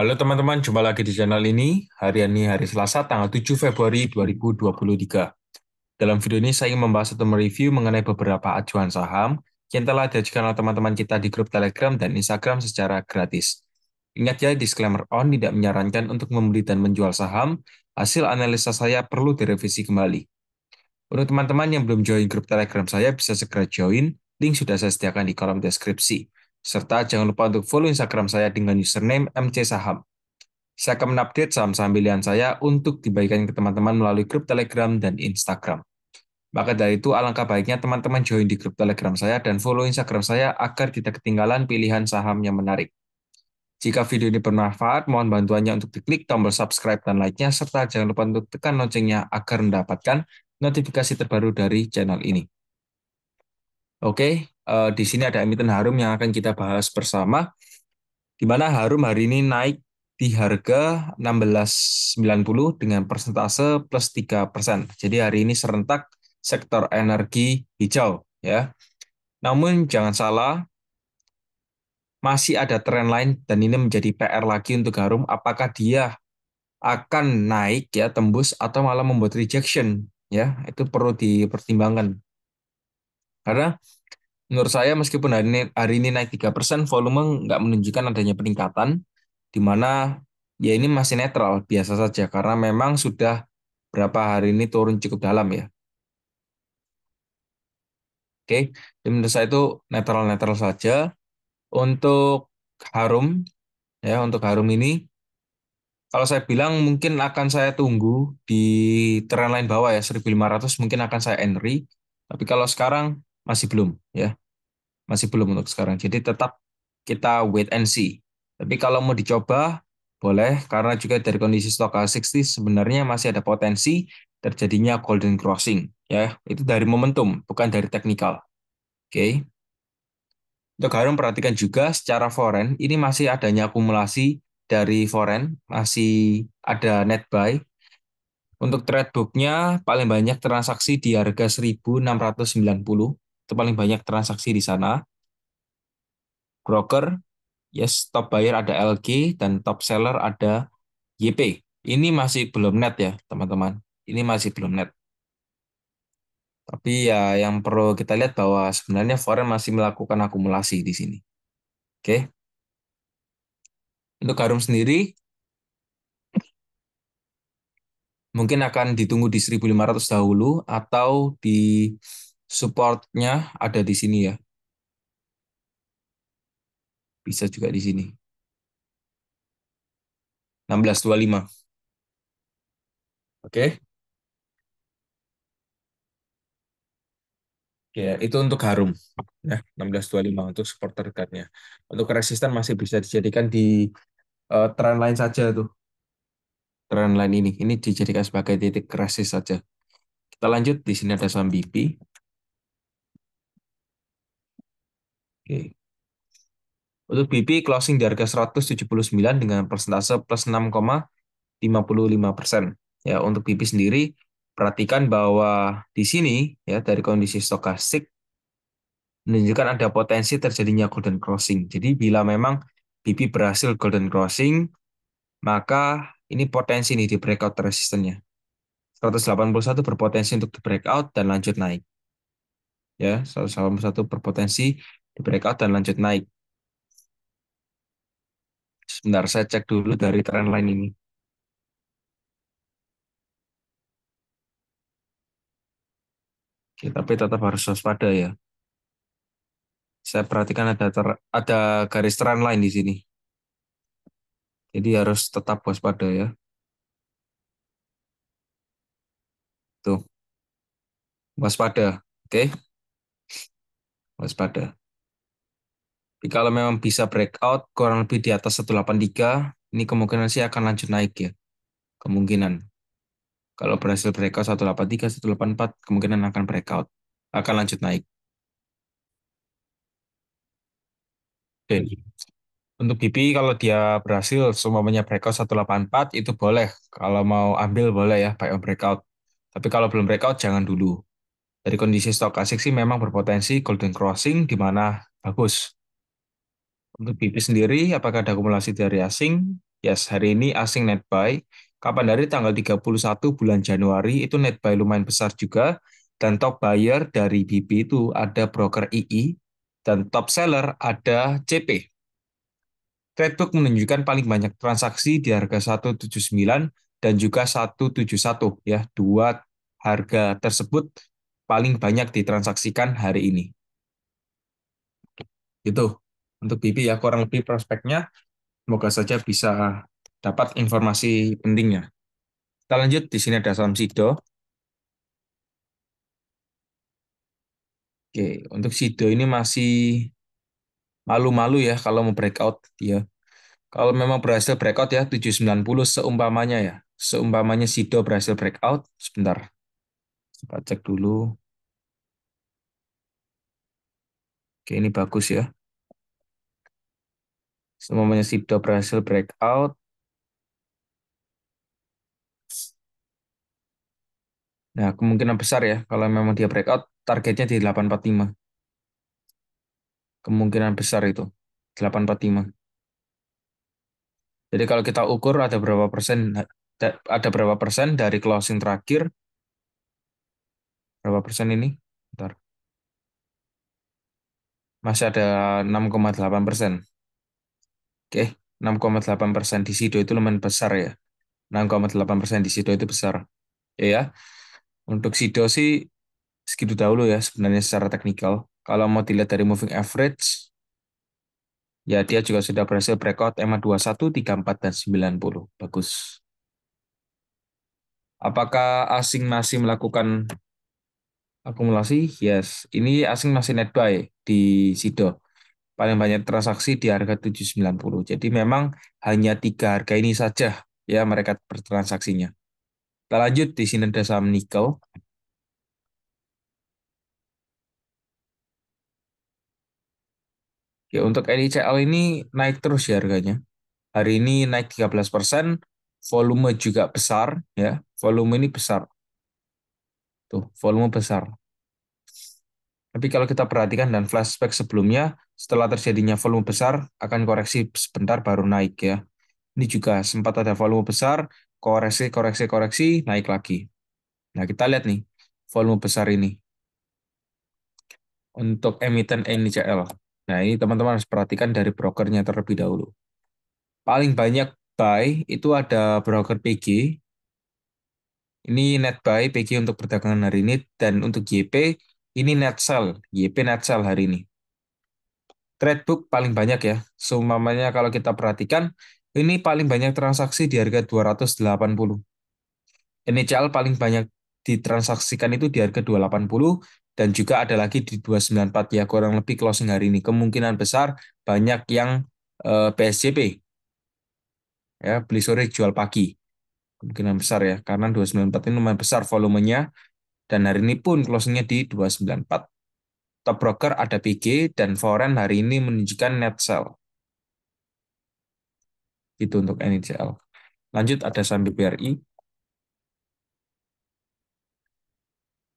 Halo teman-teman, jumpa lagi di channel ini. Hari ini hari Selasa, tanggal 7 Februari 2023. Dalam video ini saya ingin membahas atau mereview mengenai beberapa acuan saham yang telah diajukan oleh teman-teman kita di grup Telegram dan Instagram secara gratis. Ingat ya, disclaimer on tidak menyarankan untuk membeli dan menjual saham. Hasil analisa saya perlu direvisi kembali. Untuk teman-teman yang belum join grup Telegram saya bisa segera join, link sudah saya sediakan di kolom deskripsi. Serta jangan lupa untuk follow Instagram saya dengan username MC Saham. Saya akan mengupdate saham-saham pilihan saya untuk dibagikan ke teman-teman melalui grup Telegram dan Instagram. Maka dari itu, alangkah baiknya teman-teman join di grup Telegram saya dan follow Instagram saya agar tidak ketinggalan pilihan saham yang menarik. Jika video ini bermanfaat, mohon bantuannya untuk diklik tombol subscribe dan like-nya, serta jangan lupa untuk tekan loncengnya agar mendapatkan notifikasi terbaru dari channel ini. Oke, uh, di sini ada emiten Harum yang akan kita bahas bersama. Di mana Harum hari ini naik di harga 16.90 dengan persentase plus 3 persen. Jadi hari ini serentak sektor energi hijau ya. Namun jangan salah, masih ada tren lain dan ini menjadi PR lagi untuk Harum. Apakah dia akan naik ya tembus atau malah membuat rejection ya itu perlu dipertimbangkan karena Menurut saya meskipun hari ini, hari ini naik 3%, volume nggak menunjukkan adanya peningkatan, di mana ya ini masih netral, biasa saja, karena memang sudah berapa hari ini turun cukup dalam ya. Oke, okay. menurut saya itu netral-netral saja. Untuk Harum, ya untuk Harum ini, kalau saya bilang mungkin akan saya tunggu di tren lain bawah ya 1500 mungkin akan saya entry. Tapi kalau sekarang masih belum ya masih belum untuk sekarang jadi tetap kita wait and see tapi kalau mau dicoba boleh karena juga dari kondisi stokastik sebenarnya masih ada potensi terjadinya golden crossing ya itu dari momentum bukan dari teknikal oke okay. untuk harum perhatikan juga secara foreign ini masih adanya akumulasi dari foreign masih ada net buy untuk trade book-nya paling banyak transaksi di harga 1690 itu paling banyak transaksi di sana. Broker, yes, top buyer ada LG dan top seller ada YP. Ini masih belum net ya, teman-teman. Ini masih belum net. Tapi ya yang perlu kita lihat bahwa sebenarnya foreign masih melakukan akumulasi di sini. Oke. Untuk Garum sendiri mungkin akan ditunggu di 1500 dahulu atau di supportnya ada di sini ya. Bisa juga di sini. 1625. Oke. Okay. Ya, itu untuk harum. Ya, 1625 untuk support terdekatnya. Untuk resisten masih bisa dijadikan di uh, trend lain saja tuh. Trend lain ini. Ini dijadikan sebagai titik resist saja. Kita lanjut. Di sini ada saham BP. Oke. Untuk BP closing di harga 179 dengan persentase plus 6,55 persen. Ya, untuk BP sendiri perhatikan bahwa di sini ya dari kondisi stokastik menunjukkan ada potensi terjadinya golden crossing. Jadi bila memang BP berhasil golden crossing, maka ini potensi nih di breakout resistennya. 181 berpotensi untuk di breakout dan lanjut naik. Ya, 181 berpotensi di breakout dan lanjut naik. Sebentar, saya cek dulu dari trend line ini. Oke, tapi tetap harus waspada ya. Saya perhatikan ada ter, ada garis trend line di sini. Jadi harus tetap waspada ya. Tuh. Waspada, oke? Okay? Waspada kalau memang bisa breakout kurang lebih di atas 183, ini kemungkinan sih akan lanjut naik ya. Kemungkinan. Kalau berhasil breakout 183, 184, kemungkinan akan breakout. Akan lanjut naik. Oke. Untuk BP kalau dia berhasil semuanya breakout 184 itu boleh. Kalau mau ambil boleh ya buy on breakout. Tapi kalau belum breakout jangan dulu. Dari kondisi stokastik sih memang berpotensi golden crossing di mana bagus untuk BP sendiri, apakah ada akumulasi dari asing? Yes, hari ini asing net buy. Kapan dari tanggal 31 bulan Januari itu net buy lumayan besar juga. Dan top buyer dari BP itu ada broker II dan top seller ada CP. Tradebook menunjukkan paling banyak transaksi di harga 179 dan juga 171 ya, dua harga tersebut paling banyak ditransaksikan hari ini. Itu untuk BB ya kurang lebih prospeknya. Semoga saja bisa dapat informasi pentingnya. Kita lanjut di sini ada saham Sido. Oke, untuk Sido ini masih malu-malu ya kalau mau breakout ya. Kalau memang berhasil breakout ya 790 seumpamanya ya. Seumpamanya Sido berhasil breakout, sebentar. Coba cek dulu. Oke, ini bagus ya. Semuanya Sipto berhasil breakout. Nah, kemungkinan besar ya kalau memang dia breakout targetnya di 845. Kemungkinan besar itu 845. Jadi kalau kita ukur ada berapa persen ada berapa persen dari closing terakhir berapa persen ini? Bentar. Masih ada 6,8 persen. Oke, 6,8 persen di Sido itu lumayan besar ya. 6,8 persen di Sido itu besar. Ya, ya. Untuk Sido sih segitu dahulu ya sebenarnya secara teknikal. Kalau mau dilihat dari moving average, ya dia juga sudah berhasil breakout EMA 21, 34, dan 90. Bagus. Apakah asing masih melakukan akumulasi? Yes. Ini asing masih net buy di Sido paling banyak transaksi di harga 790. Jadi memang hanya tiga harga ini saja ya mereka bertransaksinya. Kita lanjut di sini ada saham nikel. Ya, untuk NICL ini naik terus ya harganya. Hari ini naik 13%, volume juga besar ya. Volume ini besar. Tuh, volume besar. Tapi kalau kita perhatikan dan flashback sebelumnya, setelah terjadinya volume besar, akan koreksi sebentar baru naik ya. Ini juga sempat ada volume besar, koreksi, koreksi, koreksi, naik lagi. Nah, kita lihat nih, volume besar ini. Untuk emiten NCL Nah, ini teman-teman harus perhatikan dari brokernya terlebih dahulu. Paling banyak buy itu ada broker PG. Ini net buy PG untuk perdagangan hari ini. Dan untuk YP, ini net sell. YP net sell hari ini trade paling banyak ya. semuanya kalau kita perhatikan, ini paling banyak transaksi di harga 280. NHL paling banyak ditransaksikan itu di harga 280 dan juga ada lagi di 294 ya kurang lebih closing hari ini. Kemungkinan besar banyak yang eh, PSJP. Ya, beli sore jual pagi. Kemungkinan besar ya karena 294 ini lumayan besar volumenya dan hari ini pun closingnya di 294. Top broker ada PG dan foreign hari ini menunjukkan net sell. Itu untuk NICL. Lanjut ada saham BBRI.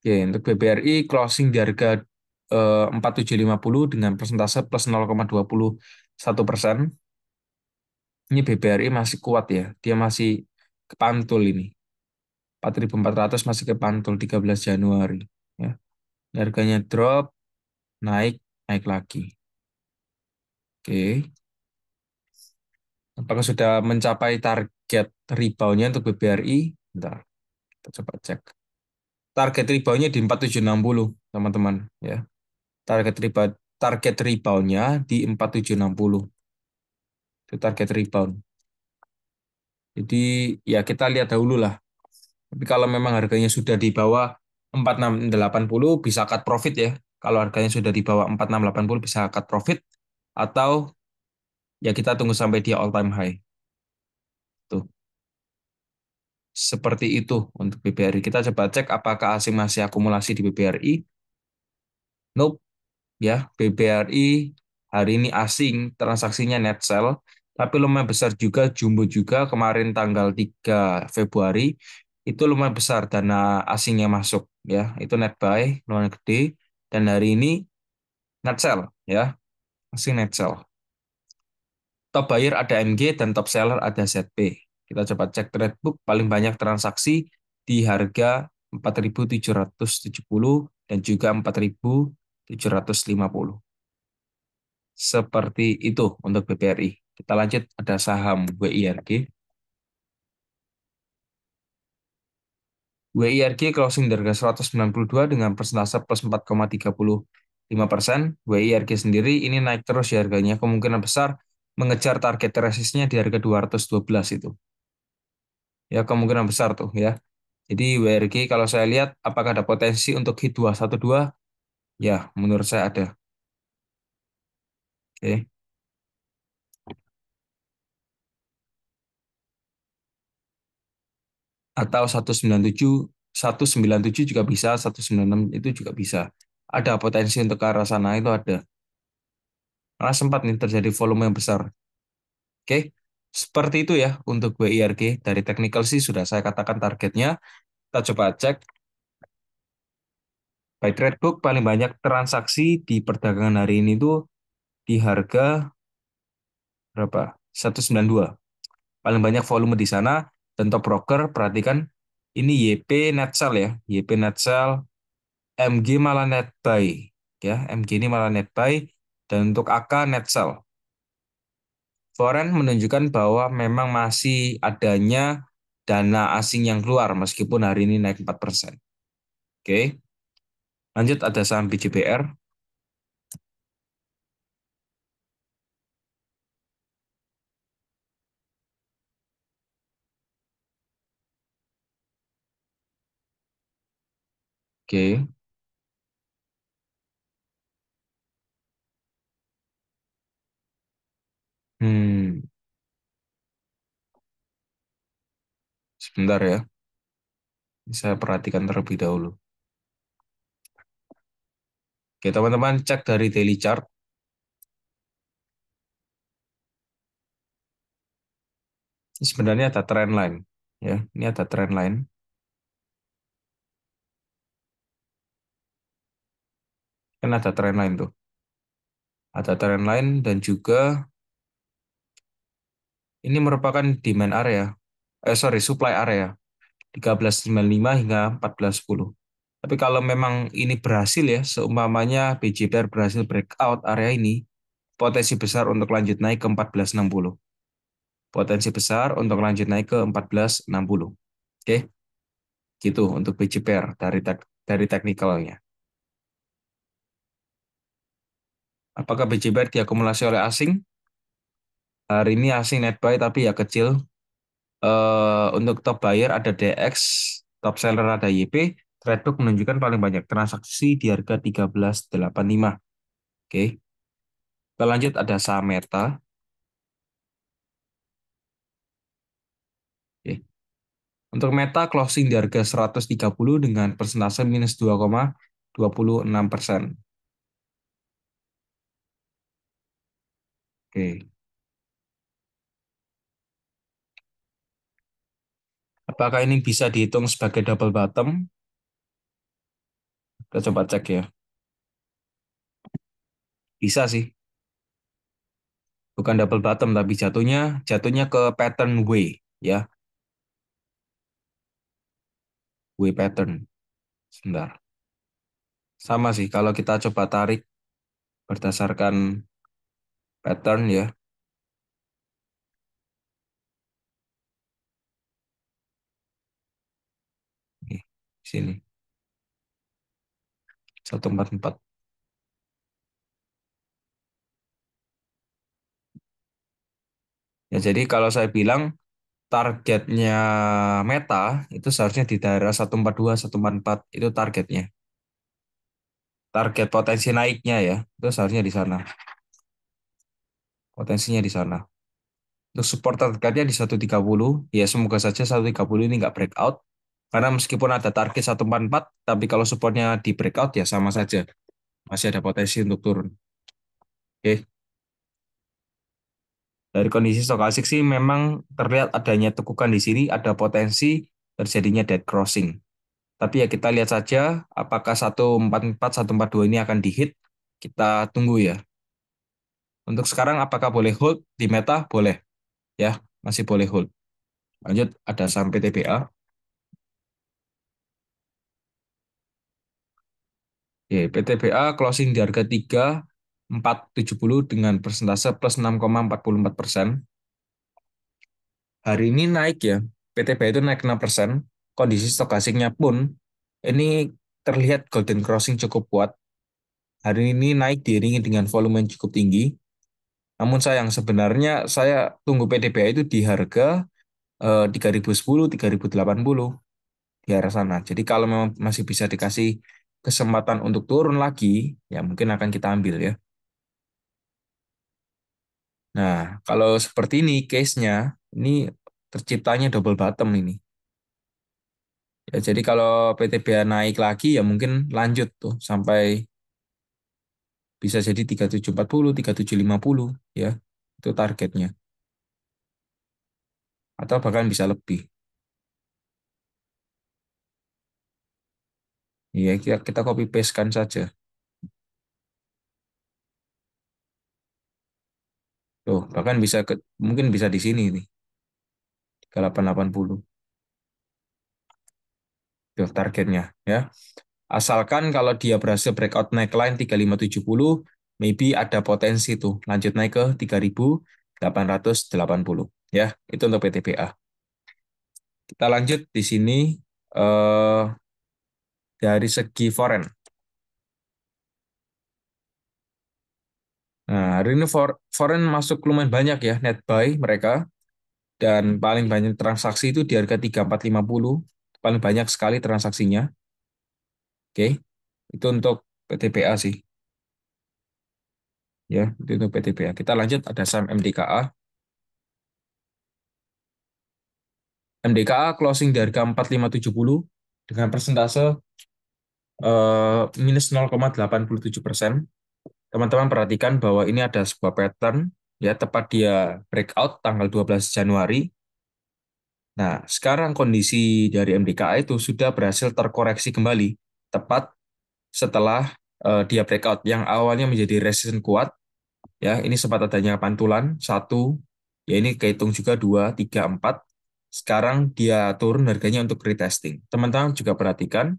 Oke, untuk BBRI closing di harga eh, 4750 dengan persentase plus 0,21 persen. Ini BBRI masih kuat ya, dia masih kepantul ini. 4400 masih kepantul 13 Januari. Ya. Harganya drop naik naik lagi. Oke. Apakah sudah mencapai target reboundnya untuk BBRI? Bentar, kita coba cek. Target reboundnya di 4760, teman-teman. ya. Target rebound target reboundnya di 4760. Itu target rebound. Jadi ya kita lihat dahulu lah. Tapi kalau memang harganya sudah di bawah 4680 bisa cut profit ya. Kalau harganya sudah di bawah 4680 bisa cut profit atau ya kita tunggu sampai dia all time high. Tuh. Seperti itu untuk BBRI. Kita coba cek apakah asing masih akumulasi di BBRI. Nope. Ya, BBRI hari ini asing transaksinya net sell tapi lumayan besar juga jumbo juga kemarin tanggal 3 Februari itu lumayan besar dana asingnya masuk ya itu net buy lumayan gede dan hari ini net sell ya, masih net sell Top buyer ada MG dan top seller ada ZP. Kita coba cek book paling banyak transaksi di harga 4.770 dan juga 4.750. Seperti itu untuk BPRI Kita lanjut ada saham WIRG. WIRG closing di harga 192 dengan persentase plus 4,35 persen. WIRG sendiri ini naik terus ya harganya. Kemungkinan besar mengejar target resistnya di harga 212 itu. Ya kemungkinan besar tuh ya. Jadi WIRG kalau saya lihat apakah ada potensi untuk hit 212? Ya menurut saya ada. Oke. atau 197 197 juga bisa, 196 itu juga bisa. Ada potensi untuk ke arah sana itu ada. Karena sempat nih terjadi volume yang besar. Oke, seperti itu ya untuk WIRG. Dari technical sih sudah saya katakan targetnya. Kita coba cek. By trade book paling banyak transaksi di perdagangan hari ini itu di harga berapa? 192. Paling banyak volume di sana dan top broker perhatikan ini YP net ya, YP net MG malah net buy ya, MG ini malah net dan untuk AK net Foren menunjukkan bahwa memang masih adanya dana asing yang keluar meskipun hari ini naik 4%. Oke. Lanjut ada saham BJBR. Oke. Hmm, sebentar ya. Saya perhatikan terlebih dahulu. Oke, teman-teman, cek dari daily chart. sebenarnya ada trend line, ya. Ini ada trend line. Kan ada tren lain tuh. Ada tren lain dan juga ini merupakan demand area. Eh sorry, supply area. 1395 hingga 1410. Tapi kalau memang ini berhasil ya, seumpamanya BJBR berhasil breakout area ini, potensi besar untuk lanjut naik ke 1460. Potensi besar untuk lanjut naik ke 1460. Oke. Gitu untuk BJBR dari dari teknikalnya. Apakah BJBR diakumulasi oleh asing? Hari ini asing net buy tapi ya kecil. Uh, untuk top buyer ada DX, top seller ada YP, Tradebook menunjukkan paling banyak transaksi di harga 13.85. Oke. Okay. Kita lanjut ada saham Oke. Okay. Untuk Meta closing di harga 130 dengan persentase minus 2,26 persen. Oke. Apakah ini bisa dihitung sebagai double bottom? Kita coba cek ya. Bisa sih. Bukan double bottom tapi jatuhnya jatuhnya ke pattern W ya. W pattern. Sebentar. Sama sih kalau kita coba tarik berdasarkan pattern ya. Nih, sini. 144. Ya, jadi kalau saya bilang targetnya meta itu seharusnya di daerah 142 144 itu targetnya. Target potensi naiknya ya, itu seharusnya di sana potensinya di sana. Untuk support terdekatnya di 130, ya semoga saja 130 ini nggak breakout. Karena meskipun ada target 144, tapi kalau supportnya di breakout ya sama saja. Masih ada potensi untuk turun. Oke. Dari kondisi stokastik sih memang terlihat adanya tekukan di sini, ada potensi terjadinya dead crossing. Tapi ya kita lihat saja apakah 144, 142 ini akan dihit. Kita tunggu ya. Untuk sekarang apakah boleh hold di Meta? Boleh. Ya, masih boleh hold. Lanjut ada saham PTBA. Oke, PTBA closing di harga 3470 dengan persentase plus 6,44 persen. Hari ini naik ya, PTBA itu naik 6 persen. Kondisi stokastiknya pun ini terlihat golden crossing cukup kuat. Hari ini naik diiringi dengan volume yang cukup tinggi. Namun sayang sebenarnya saya tunggu PDBA itu di harga eh, 3010, 3080 di arah sana. Jadi kalau memang masih bisa dikasih kesempatan untuk turun lagi, ya mungkin akan kita ambil ya. Nah, kalau seperti ini case-nya, ini terciptanya double bottom ini. Ya, jadi kalau PTBA naik lagi ya mungkin lanjut tuh sampai bisa jadi 3740, 3750 ya. Itu targetnya. Atau bahkan bisa lebih. Ya, kita, kita copy paste kan saja. Tuh, bahkan bisa ke, mungkin bisa di sini nih. 3880. Tuh targetnya ya. Asalkan kalau dia berhasil breakout neckline 3570, maybe ada potensi tuh lanjut naik ke 3880 ya. Itu untuk PTBA. Kita lanjut di sini eh, dari segi foreign. Nah, hari ini foreign masuk lumayan banyak ya net buy mereka dan paling banyak transaksi itu di harga 3450 paling banyak sekali transaksinya Oke, itu untuk PTPA sih. Ya, itu untuk PTPA. Kita lanjut ada saham MDKA. MDKA closing dari harga 4570 dengan persentase uh, minus 0,87 persen. Teman-teman perhatikan bahwa ini ada sebuah pattern ya tepat dia breakout tanggal 12 Januari. Nah, sekarang kondisi dari MDKA itu sudah berhasil terkoreksi kembali tepat setelah uh, dia breakout yang awalnya menjadi resistance kuat ya ini sempat adanya pantulan satu ya ini kehitung juga dua tiga empat sekarang dia turun harganya untuk retesting teman-teman juga perhatikan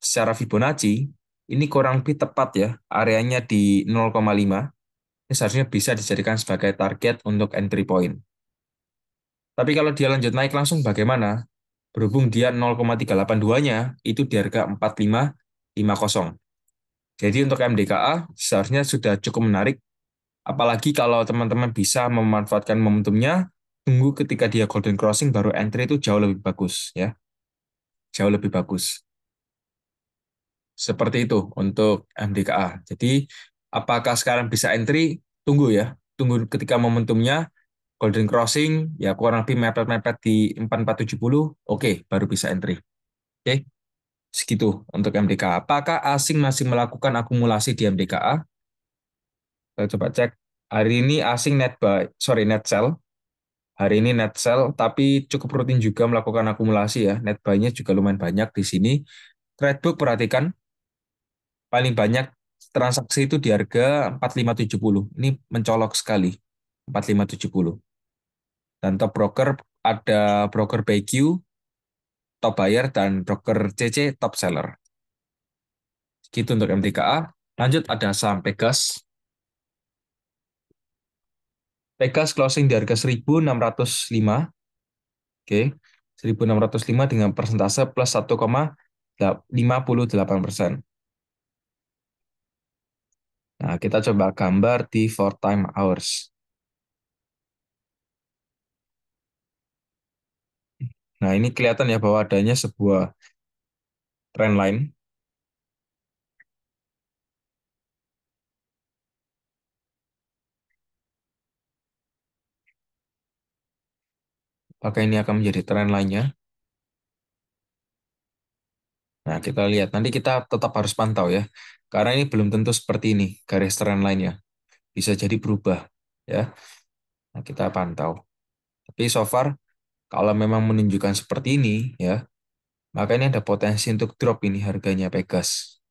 secara Fibonacci ini kurang lebih tepat ya areanya di 0,5 ini seharusnya bisa dijadikan sebagai target untuk entry point tapi kalau dia lanjut naik langsung bagaimana berhubung dia 0,382-nya itu di harga 4550. Jadi untuk MDKA seharusnya sudah cukup menarik, apalagi kalau teman-teman bisa memanfaatkan momentumnya, tunggu ketika dia golden crossing baru entry itu jauh lebih bagus ya. Jauh lebih bagus. Seperti itu untuk MDKA. Jadi apakah sekarang bisa entry? Tunggu ya, tunggu ketika momentumnya Golden Crossing ya kurang lebih mepet-mepet di 4470 oke okay, baru bisa entry. Oke. Okay. Segitu untuk MDKA. Apakah asing masih melakukan akumulasi di MDKA? Kita coba cek. Hari ini asing net buy, sorry net sell. Hari ini net sell tapi cukup rutin juga melakukan akumulasi ya. Net buy-nya juga lumayan banyak di sini. Tradebook perhatikan paling banyak transaksi itu di harga 4570. Ini mencolok sekali 4570. Dan top broker ada broker BQ, top buyer, dan broker CC, top seller. Gitu untuk MTKA. Lanjut ada saham Pegas. Pegas closing di harga 1605. Oke. 1605 dengan persentase plus 1,58 persen. Nah, kita coba gambar di 4 time hours. Nah, ini kelihatan ya bahwa adanya sebuah trend line. Apakah ini akan menjadi trend lainnya? Nah, kita lihat. Nanti kita tetap harus pantau ya. Karena ini belum tentu seperti ini, garis trend lainnya. Bisa jadi berubah. ya. Nah, kita pantau. Tapi so far kalau memang menunjukkan seperti ini, ya, maka ini ada potensi untuk drop ini harganya Pegas.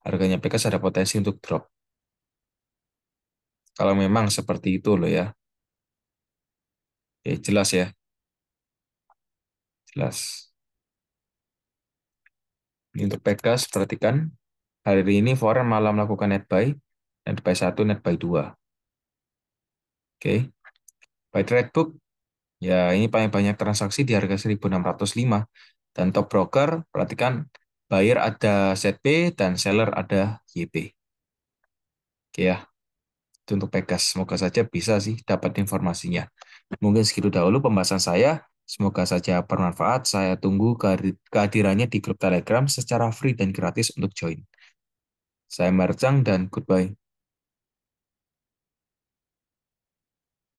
Harganya Pegas ada potensi untuk drop. Kalau memang seperti itu loh ya. Ya, jelas ya. Jelas. Ini untuk Pegas, perhatikan. Hari ini foreign malam melakukan net buy. Net buy 1, net buy 2. Oke. Okay. By book. Ya, ini paling banyak transaksi di harga 1605 dan top broker perhatikan buyer ada ZP dan seller ada YP. Oke ya. Itu untuk Pegas. Semoga saja bisa sih dapat informasinya. Mungkin segitu dahulu pembahasan saya. Semoga saja bermanfaat. Saya tunggu kehadirannya di grup Telegram secara free dan gratis untuk join. Saya Marcang dan goodbye.